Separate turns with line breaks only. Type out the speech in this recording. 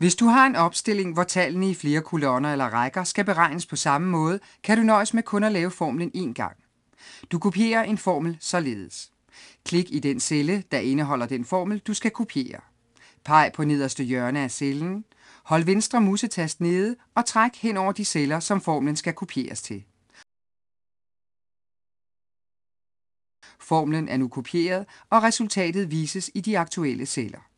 Hvis du har en opstilling, hvor tallene i flere kolonner eller rækker skal beregnes på samme måde, kan du nøjes med kun at lave formlen én gang. Du kopierer en formel således. Klik i den celle, der indeholder den formel, du skal kopiere. Peg på nederste hjørne af cellen. Hold venstre musetast nede og træk hen over de celler, som formlen skal kopieres til. Formlen er nu kopieret, og resultatet vises i de aktuelle celler.